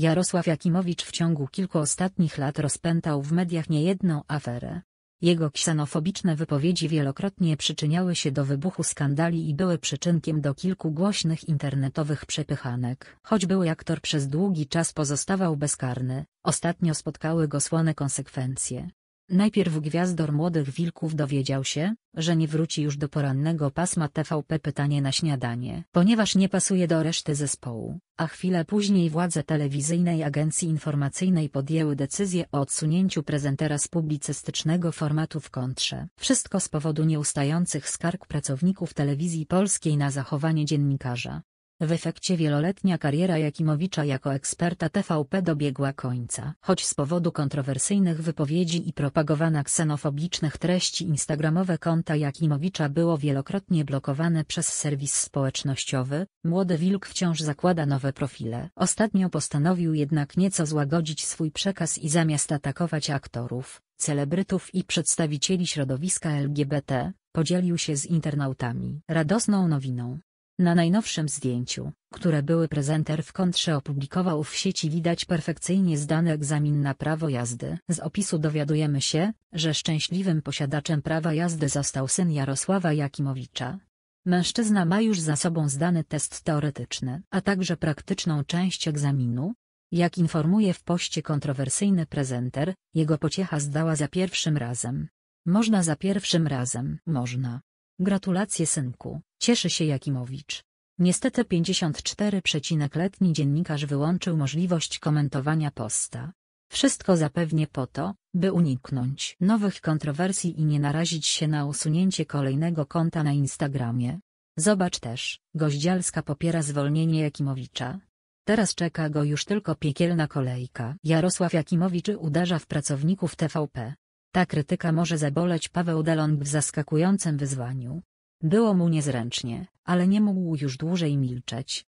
Jarosław Jakimowicz w ciągu kilku ostatnich lat rozpętał w mediach niejedną aferę. Jego ksenofobiczne wypowiedzi wielokrotnie przyczyniały się do wybuchu skandali i były przyczynkiem do kilku głośnych internetowych przepychanek. Choć był aktor przez długi czas pozostawał bezkarny, ostatnio spotkały go słone konsekwencje. Najpierw Gwiazdor Młodych Wilków dowiedział się, że nie wróci już do porannego pasma TVP Pytanie na śniadanie, ponieważ nie pasuje do reszty zespołu, a chwilę później władze telewizyjnej agencji informacyjnej podjęły decyzję o odsunięciu prezentera z publicystycznego formatu w kontrze. Wszystko z powodu nieustających skarg pracowników telewizji polskiej na zachowanie dziennikarza. W efekcie wieloletnia kariera Jakimowicza jako eksperta TVP dobiegła końca. Choć z powodu kontrowersyjnych wypowiedzi i propagowana ksenofobicznych treści instagramowe konta Jakimowicza było wielokrotnie blokowane przez serwis społecznościowy, młody wilk wciąż zakłada nowe profile. Ostatnio postanowił jednak nieco złagodzić swój przekaz i zamiast atakować aktorów, celebrytów i przedstawicieli środowiska LGBT, podzielił się z internautami radosną nowiną. Na najnowszym zdjęciu, które były prezenter w kontrze opublikował w sieci widać perfekcyjnie zdany egzamin na prawo jazdy. Z opisu dowiadujemy się, że szczęśliwym posiadaczem prawa jazdy został syn Jarosława Jakimowicza. Mężczyzna ma już za sobą zdany test teoretyczny, a także praktyczną część egzaminu. Jak informuje w poście kontrowersyjny prezenter, jego pociecha zdała za pierwszym razem. Można za pierwszym razem, można. Gratulacje synku, cieszy się Jakimowicz. Niestety 54-letni dziennikarz wyłączył możliwość komentowania posta. Wszystko zapewnie po to, by uniknąć nowych kontrowersji i nie narazić się na usunięcie kolejnego konta na Instagramie. Zobacz też, Goździelska popiera zwolnienie Jakimowicza. Teraz czeka go już tylko piekielna kolejka. Jarosław Jakimowicz uderza w pracowników TVP. Ta krytyka może zaboleć Paweł Delong w zaskakującym wyzwaniu. Było mu niezręcznie, ale nie mógł już dłużej milczeć.